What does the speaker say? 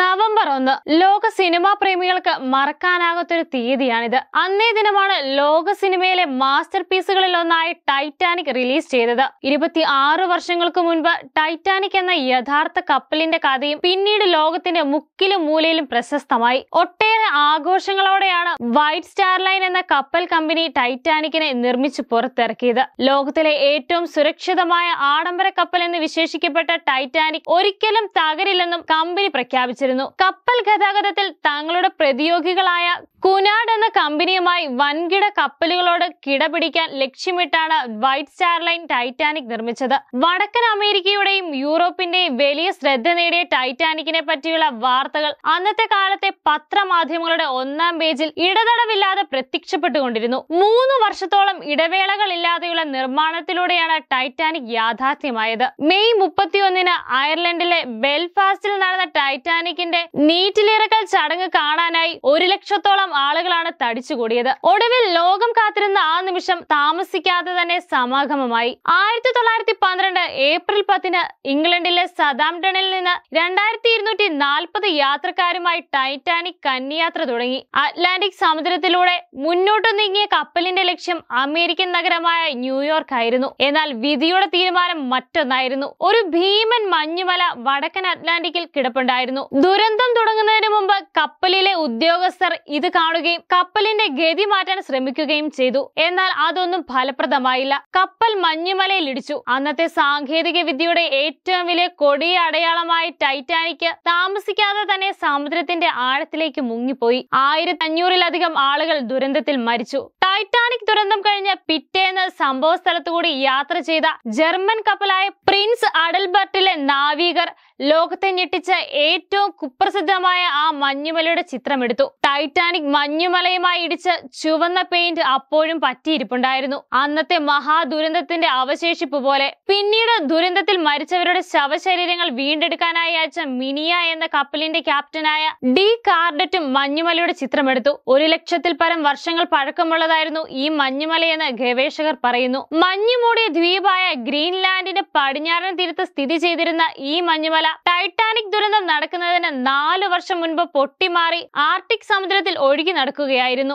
November ഒന്ന് ലോക cinema പ്രേമികൾക്ക് മറക്കാനാകാത്തൊരു തീയതിയാണിത് അന്നേ ദിനമാണ് ലോക സിനിമയിലെ മാസ്റ്റർ പീസുകളിൽ ഒന്നായ ടൈറ്റാനിക് റിലീസ് ചെയ്തത് ഇരുപത്തി ആറ് വർഷങ്ങൾക്ക് മുൻപ് ടൈറ്റാനിക് എന്ന യഥാർത്ഥ കപ്പലിന്റെ കഥയും പിന്നീട് ലോകത്തിന്റെ മുക്കിലും മൂലയിലും പ്രശസ്തമായി ഒട്ടേറെ ആഘോഷങ്ങളോടെയാണ് വൈറ്റ് സ്റ്റാർ ലൈൻ എന്ന കപ്പൽ കമ്പനി ടൈറ്റാനിക്കിനെ നിർമ്മിച്ചു പുറത്തിറക്കിയത് ലോകത്തിലെ ഏറ്റവും സുരക്ഷിതമായ ആഡംബര കപ്പൽ എന്ന് വിശേഷിക്കപ്പെട്ട ടൈറ്റാനിക് ഒരിക്കലും തകരില്ലെന്നും കമ്പനി പ്രഖ്യാപിച്ചു സ്ഥാപിച്ചിരുന്നു കപ്പൽ ഗതാഗതത്തിൽ തങ്ങളുടെ പ്രതിയോഗികളായ കുനാഡ് എന്ന കമ്പനിയുമായി വൻകിട കപ്പലുകളോട് കിടപിടിക്കാൻ ലക്ഷ്യമിട്ടാണ് വൈറ്റ് സ്റ്റാർലൈൻ ടൈറ്റാനിക് നിർമ്മിച്ചത് വടക്കൻ അമേരിക്കയുടെയും യൂറോപ്പിന്റെയും വലിയ ശ്രദ്ധ നേടിയ ടൈറ്റാനിക്കിനെ പറ്റിയുള്ള വാർത്തകൾ അന്നത്തെ കാലത്തെ പത്രമാധ്യമങ്ങളുടെ ഒന്നാം പേജിൽ ഇടതടവില്ലാതെ പ്രത്യക്ഷപ്പെട്ടുകൊണ്ടിരുന്നു മൂന്ന് വർഷത്തോളം ഇടവേളകളില്ലാതെയുള്ള നിർമ്മാണത്തിലൂടെയാണ് ടൈറ്റാനിക് യാഥാർത്ഥ്യമായത് മെയ് മുപ്പത്തിയൊന്നിന് അയർലൻഡിലെ ബെൽഫാസ്റ്റിൽ നടന്ന ടൈറ്റാനിക്കിന്റെ നീറ്റിലിറക്കൽ ചടങ്ങ് കാണാനായി ഒരു ലക്ഷത്തോളം ആളുകളാണ് തടിച്ചുകൂടിയത് ഒടുവിൽ ലോകം കാത്തിരുന്ന ആ നിമിഷം താമസിക്കാതെ തന്നെ സമാഗമമായി ആയിരത്തി തൊള്ളായിരത്തി പന്ത്രണ്ട് ഏപ്രിൽ പത്തിന് ഇംഗ്ലണ്ടിലെ സദാംടണിൽ നിന്ന് രണ്ടായിരത്തി ഇരുന്നൂറ്റി നാൽപ്പത് യാത്രക്കാരുമായി ടൈറ്റാനിക് കന്നിയാത്ര തുടങ്ങി അറ്റ്ലാന്റിക് സമുദ്രത്തിലൂടെ മുന്നോട്ട് നീങ്ങിയ കപ്പലിന്റെ ലക്ഷ്യം അമേരിക്കൻ നഗരമായ ന്യൂയോർക്ക് ആയിരുന്നു എന്നാൽ വിധിയുടെ തീരുമാനം മറ്റൊന്നായിരുന്നു ഒരു ഭീമൻ മഞ്ഞുമല വടക്കൻ അറ്റ്ലാന്റിക്കിൽ കിടപ്പുണ്ടായിരുന്നു ദുരന്തം തുടങ്ങുന്നതിന് മുമ്പ് കപ്പലിലെ ഉദ്യോഗസ്ഥർ ഇത് കാണുകയും കപ്പലിന്റെ ഗതി മാറ്റാൻ ശ്രമിക്കുകയും ചെയ്തു എന്നാൽ അതൊന്നും ഫലപ്രദമായില്ല കപ്പൽ മഞ്ഞുമലയിൽ ഇടിച്ചു അന്നത്തെ സാങ്കേതിക വിദ്യയുടെ ഏറ്റവും വലിയ കൊടിയ അടയാളമായ ടൈറ്റാനിക് താമസിക്കാതെ തന്നെ സമുദ്രത്തിന്റെ ആഴത്തിലേക്ക് മുങ്ങിപ്പോയി ആയിരത്തി അഞ്ഞൂറിലധികം ആളുകൾ ദുരന്തത്തിൽ മരിച്ചു ടൈറ്റാനിക് ദുരന്തം കഴിഞ്ഞ് പിറ്റേന്ന് സംഭവ സ്ഥലത്തുകൂടി യാത്ര ചെയ്ത ജർമ്മൻ കപ്പലായ പ്രിൻസ് അഡൽബർട്ടിലെ നാവികർ ലോകത്തെ ഞെട്ടിച്ച ഏറ്റവും കുപ്രസിദ്ധമായ ആ മഞ്ഞുമലയുടെ ചിത്രമെടുത്തു ടൈറ്റാനിക് മഞ്ഞുമലയുമായി ഇടിച്ച ചുവന്ന പെയിന്റ് അപ്പോഴും പറ്റിയിരിപ്പുണ്ടായിരുന്നു അന്നത്തെ മഹാദുരന്തത്തിന്റെ അവശേഷിപ്പ് പോലെ പിന്നീട് ദുരന്തത്തിൽ മരിച്ചവരുടെ ശവശരീരങ്ങൾ വീണ്ടെടുക്കാനായി അയച്ച മിനിയ എന്ന കപ്പലിന്റെ ക്യാപ്റ്റനായ ഡി കാർഡറ്റും മഞ്ഞുമലയുടെ ചിത്രമെടുത്തു ഒരു ലക്ഷത്തിൽ പരം വർഷങ്ങൾ പഴക്കമുള്ളതായിരുന്നു ഈ മഞ്ഞുമലയെന്ന് ഗവേഷകർ പറയുന്നു മഞ്ഞുമൂടിയ ദ്വീപായ ഗ്രീൻലാൻഡിന്റെ പടിഞ്ഞാറൻ തീരത്ത് സ്ഥിതി ചെയ്തിരുന്നു നിറഞ്ഞിരുന്ന ഈ മഞ്ഞുമല ടൈറ്റാനിക് ദുരന്തം നടക്കുന്നതിന് നാലു വർഷം മുൻപ് പൊട്ടിമാറി ആർട്ടിക് സമുദ്രത്തിൽ ഒഴുകി നടക്കുകയായിരുന്നു